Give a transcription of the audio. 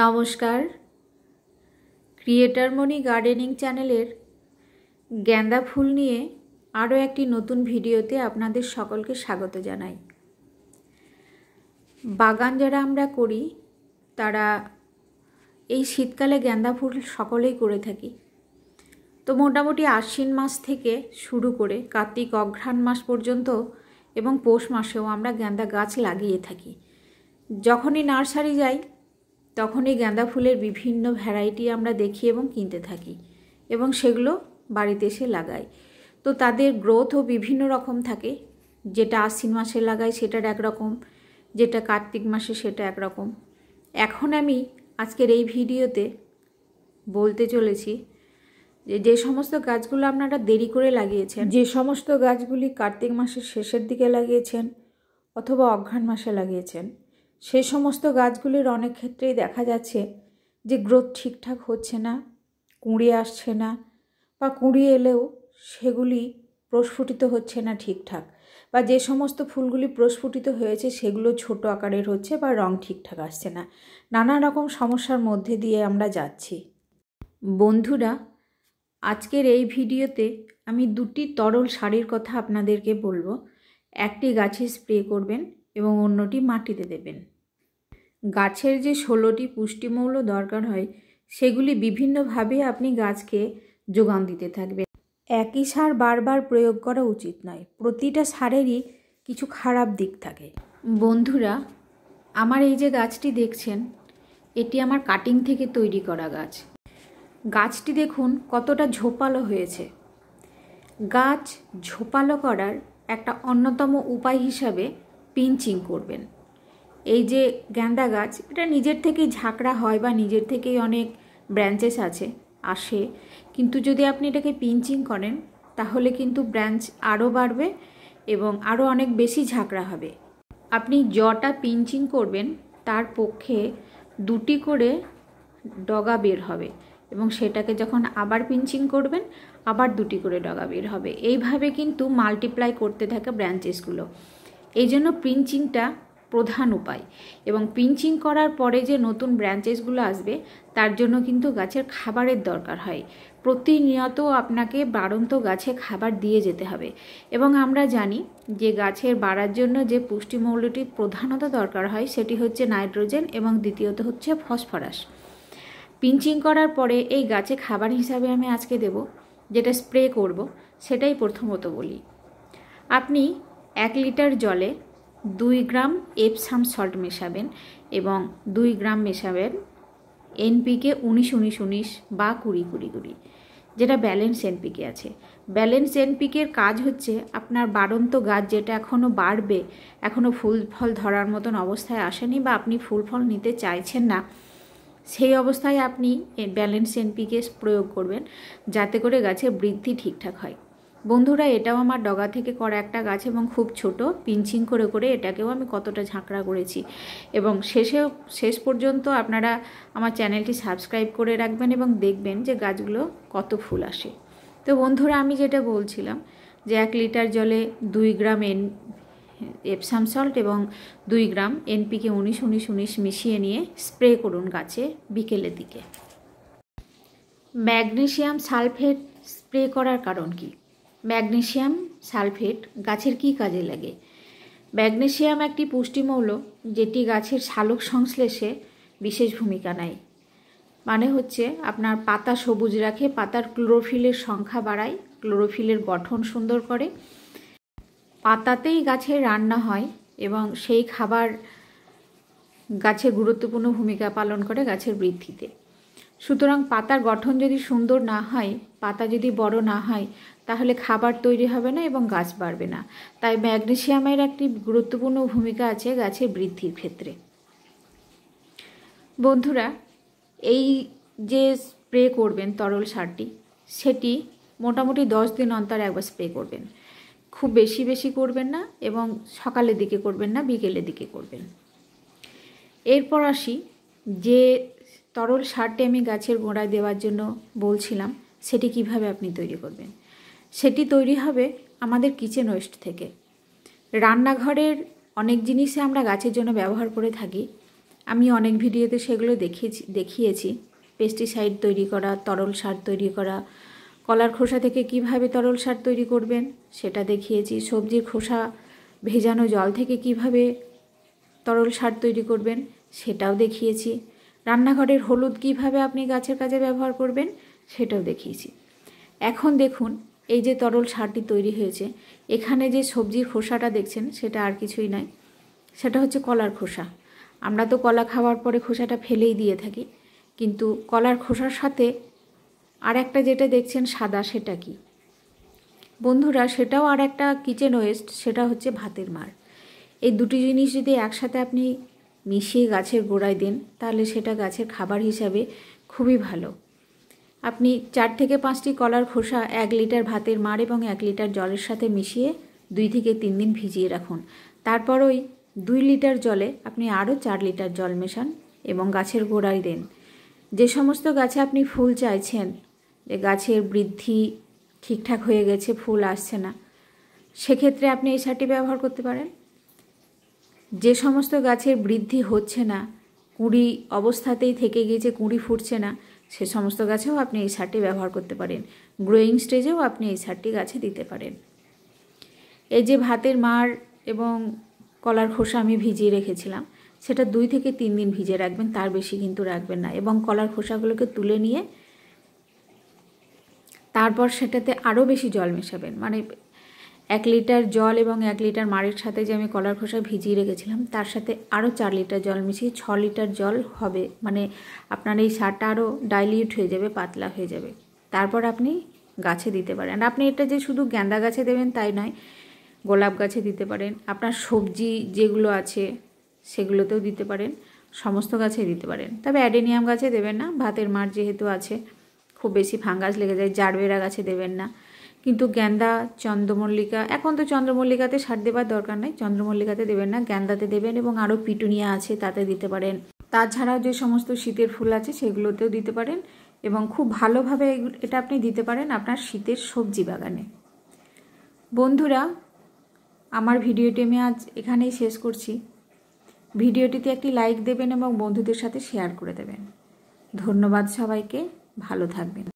নমস্কার ক্রিয়েটার মনি গার্ডেনিং চ্যানেলের গেঁদা ফুল নিয়ে আরও একটি নতুন ভিডিওতে আপনাদের সকলকে স্বাগত জানাই বাগান যারা আমরা করি তারা এই শীতকালে গেঁদা ফুল সকলেই করে থাকি তো মোটামুটি আশ্বিন মাস থেকে শুরু করে কার্তিক অঘ্রাণ মাস পর্যন্ত এবং পৌষ মাসেও আমরা গ্যান্দা গাছ লাগিয়ে থাকি যখনই নার্সারি যাই তখনই গাঁদা ফুলের বিভিন্ন ভ্যারাইটি আমরা দেখি এবং কিনতে থাকি এবং সেগুলো বাড়িতে এসে লাগাই তো তাদের গ্রোথও বিভিন্ন রকম থাকে যেটা আশ্বিন মাসে লাগাই সেটার একরকম যেটা কার্তিক মাসে সেটা একরকম এখন আমি আজকের এই ভিডিওতে বলতে চলেছি যে যে সমস্ত গাছগুলো আপনারা দেরি করে লাগিয়েছেন যে সমস্ত গাছগুলি কার্তিক মাসের শেষের দিকে লাগিয়েছেন অথবা অঘ্রাণ মাসে লাগিয়েছেন সে সমস্ত গাছগুলির অনেক ক্ষেত্রেই দেখা যাচ্ছে যে গ্রোথ ঠিকঠাক হচ্ছে না কুঁড়ে আসছে না বা কুঁড়িয়ে এলেও সেগুলি প্রস্ফুটিত হচ্ছে না ঠিকঠাক বা যে সমস্ত ফুলগুলি প্রস্ফুটিত হয়েছে সেগুলো ছোট আকারের হচ্ছে বা রং ঠিকঠাক আসছে না নানা রকম সমস্যার মধ্যে দিয়ে আমরা যাচ্ছি বন্ধুরা আজকের এই ভিডিওতে আমি দুটি তরল শাড়ির কথা আপনাদেরকে বলবো একটি গাছে স্প্রে করবেন এবং অন্যটি মাটিতে দেবেন গাছের যে ষোলোটি পুষ্টিমৌল দরকার হয় সেগুলি বিভিন্নভাবে আপনি গাছকে যোগান দিতে থাকবেন একই সার বারবার প্রয়োগ করা উচিত নয় প্রতিটা সারেরই কিছু খারাপ দিক থাকে বন্ধুরা আমার এই যে গাছটি দেখছেন এটি আমার কাটিং থেকে তৈরি করা গাছ গাছটি দেখুন কতটা ঝোপালো হয়েছে গাছ ঝোপালো করার একটা অন্যতম উপায় হিসাবে পিঞ্চিং করবেন এই যে গ্যান্দা গাছ এটা নিজের থেকেই ঝাঁকড়া হয় বা নিজের থেকেই অনেক ব্রাঞ্চেস আছে আসে কিন্তু যদি আপনি এটাকে পিঞ্চিং করেন তাহলে কিন্তু ব্রাঞ্চ আরও বাড়বে এবং আরও অনেক বেশি ঝাঁকড়া হবে আপনি জটা পিঞ্চিং করবেন তার পক্ষে দুটি করে ডগা বের হবে এবং সেটাকে যখন আবার পিঞ্চিং করবেন আবার দুটি করে ডগা বের হবে এইভাবে কিন্তু মাল্টিপ্লাই করতে থাকে ব্রাঞ্চেসগুলো এই জন্য প্রিঞ্চিংটা প্রধান উপায় এবং পিঞ্চিং করার পরে যে নতুন ব্রাঞ্চেসগুলো আসবে তার জন্য কিন্তু গাছের খাবারের দরকার হয় প্রতিনিয়ত আপনাকে বাড়ন্ত গাছে খাবার দিয়ে যেতে হবে এবং আমরা জানি যে গাছের বাড়ার জন্য যে পুষ্টিমৌলটি প্রধানত দরকার হয় সেটি হচ্ছে নাইট্রোজেন এবং দ্বিতীয়ত হচ্ছে ফসফরাস পিঞ্চিং করার পরে এই গাছে খাবার হিসাবে আমি আজকে দেব যেটা স্প্রে করব সেটাই প্রথমত বলি আপনি এক লিটার জলে দুই গ্রাম এপসাম সল্ট মেশাবেন এবং দুই গ্রাম মেশাবেন এনপিকে উনিশ উনিশ উনিশ বা কুড়ি কুড়ি কুড়ি যেটা ব্যালেন্স এনপিকে আছে ব্যালেন্স এনপিকের কাজ হচ্ছে আপনার বাড়ন্ত গাছ যেটা এখনও বাড়বে এখনও ফুল ফল ধরার মতন অবস্থায় আসেনি বা আপনি ফুল ফল নিতে চাইছেন না সেই অবস্থায় আপনি ব্যালেন্স এনপিকে প্রয়োগ করবেন যাতে করে গাছের বৃদ্ধি ঠিকঠাক হয় বন্ধুরা এটাও আমার ডগা থেকে করা একটা গাছ এবং খুব ছোট পিঞ্চিং করে করে এটাকেও আমি কতটা ঝাঁকড়া করেছি এবং শেষে শেষ পর্যন্ত আপনারা আমার চ্যানেলটি সাবস্ক্রাইব করে রাখবেন এবং দেখবেন যে গাছগুলো কত ফুল আসে তো বন্ধুরা আমি যেটা বলছিলাম যে এক লিটার জলে দুই গ্রাম এন এপসাম সল্ট এবং দুই গ্রাম এনপিকে উনিশ উনিশ উনিশ মিশিয়ে নিয়ে স্প্রে করুন গাছে বিকেলের দিকে ম্যাগনেশিয়াম সালফেট স্প্রে করার কারণ কী ম্যাগনেশিয়াম সালফেট গাছের কি কাজে লাগে ম্যাগনেশিয়াম একটি পুষ্টিমৌল যেটি গাছের শালক সংশ্লেষে বিশেষ ভূমিকা নেয় মানে হচ্ছে আপনার পাতা সবুজ রাখে পাতার ক্লোরোফিলের সংখ্যা বাড়ায় ক্লোরোফিলের গঠন সুন্দর করে পাতাতেই গাছে রান্না হয় এবং সেই খাবার গাছের গুরুত্বপূর্ণ ভূমিকা পালন করে গাছের বৃদ্ধিতে সুতরাং পাতার গঠন যদি সুন্দর না হয় পাতা যদি বড় না হয় তাহলে খাবার তৈরি হবে না এবং গাছ বাড়বে না তাই ম্যাগনেশিয়ামের একটি গুরুত্বপূর্ণ ভূমিকা আছে গাছের বৃদ্ধির ক্ষেত্রে বন্ধুরা এই যে স্প্রে করবেন তরল সারটি সেটি মোটামুটি দশ দিন অন্তর একবার স্প্রে করবেন খুব বেশি বেশি করবেন না এবং সকালের দিকে করবেন না বিকেলের দিকে করবেন এরপর আসি যে তরল সারটি আমি গাছের গোড়ায় দেওয়ার জন্য বলছিলাম সেটি কিভাবে আপনি তৈরি করবেন সেটি তৈরি হবে আমাদের কিচেন ওয়েস্ট থেকে রান্নাঘরের অনেক জিনিসে আমরা গাছের জন্য ব্যবহার করে থাকি আমি অনেক ভিডিওতে সেগুলো দেখিয়েছি দেখিয়েছি পেস্টিসাইড তৈরি করা তরল সার তৈরি করা কলার খোসা থেকে কিভাবে তরল সার তৈরি করবেন সেটা দেখিয়েছি সবজির খোসা ভেজানো জল থেকে কিভাবে তরল সার তৈরি করবেন সেটাও দেখিয়েছি রান্নাঘরের হলুদ কিভাবে আপনি গাছের কাজে ব্যবহার করবেন সেটাও দেখিয়েছি এখন দেখুন এই যে তরল সারটি তৈরি হয়েছে এখানে যে সবজির খোসাটা দেখছেন সেটা আর কিছুই নয় সেটা হচ্ছে কলার খোসা আমরা তো কলা খাওয়ার পরে খোসাটা ফেলেই দিয়ে থাকি কিন্তু কলার খোসার সাথে আর একটা যেটা দেখছেন সাদা সেটা কি বন্ধুরা সেটাও আর একটা কিচেন ওয়েস্ট সেটা হচ্ছে ভাতের মার এই দুটি জিনিস যদি একসাথে আপনি মিশিয়ে গাছের গোড়ায় দেন তাহলে সেটা গাছের খাবার হিসাবে খুবই ভালো আপনি চার থেকে পাঁচটি কলার খোসা এক লিটার ভাতের মার এবং এক লিটার জলের সাথে মিশিয়ে দুই থেকে তিন দিন ভিজিয়ে রাখুন তারপর ওই দুই লিটার জলে আপনি আরও চার লিটার জল মেশান এবং গাছের গোড়ায় দেন যে সমস্ত গাছে আপনি ফুল চাইছেন যে গাছের বৃদ্ধি ঠিকঠাক হয়ে গেছে ফুল আসছে না সেক্ষেত্রে আপনি এই সারটি ব্যবহার করতে পারেন যে সমস্ত গাছের বৃদ্ধি হচ্ছে না কুঁড়ি অবস্থাতেই থেকে গিয়েছে কুঁড়ি ফুটছে না সে সমস্ত গাছেও আপনি এই সারটি ব্যবহার করতে পারেন গ্রোয়িং স্টেজেও আপনি এই সারটি গাছে দিতে পারেন এই যে ভাতের মার এবং কলার খোসা আমি ভিজিয়ে রেখেছিলাম সেটা দুই থেকে তিন দিন ভিজে রাখবেন তার বেশি কিন্তু রাখবেন না এবং কলার খোসাগুলোকে তুলে নিয়ে তারপর সেটাতে আরও বেশি জল মেশাবেন মানে এক লিটার জল এবং এক লিটার মাড়ির সাথে যে আমি কলার খোসা ভিজিয়ে রেখেছিলাম তার সাথে আরও চার লিটার জল মিশিয়ে ছ লিটার জল হবে মানে আপনার এই সারটা আরও ডাইলিউট হয়ে যাবে পাতলা হয়ে যাবে তারপর আপনি গাছে দিতে পারেন আপনি এটা যে শুধু গ্যাঁদা গাছে দেবেন তাই নয় গোলাপ গাছে দিতে পারেন আপনার সবজি যেগুলো আছে সেগুলোতেও দিতে পারেন সমস্ত গাছে দিতে পারেন তবে অ্যাডেনিয়াম গাছে দেবেন না ভাতের মাঠ যেহেতু আছে খুব বেশি ফাঙ্গাস লেগে যায় জারবেরা গাছে দেবেন না কিন্তু গ্যান্দা চন্দ্রমল্লিকা এখন তো চন্দ্রমল্লিকাতে সার দেবার দরকার নেই চন্দ্রমল্লিকাতে দেবেন না গ্যান্দাতে দেবেন এবং আরও পিটুনিয়া আছে তাতে দিতে পারেন তাছাড়াও যে সমস্ত শীতের ফুল আছে সেগুলোতেও দিতে পারেন এবং খুব ভালোভাবে এটা আপনি দিতে পারেন আপনার শীতের সবজি বাগানে বন্ধুরা আমার ভিডিওটি আমি আজ এখানেই শেষ করছি ভিডিওটিতে একটি লাইক দেবেন এবং বন্ধুদের সাথে শেয়ার করে দেবেন ধন্যবাদ সবাইকে ভালো থাকবেন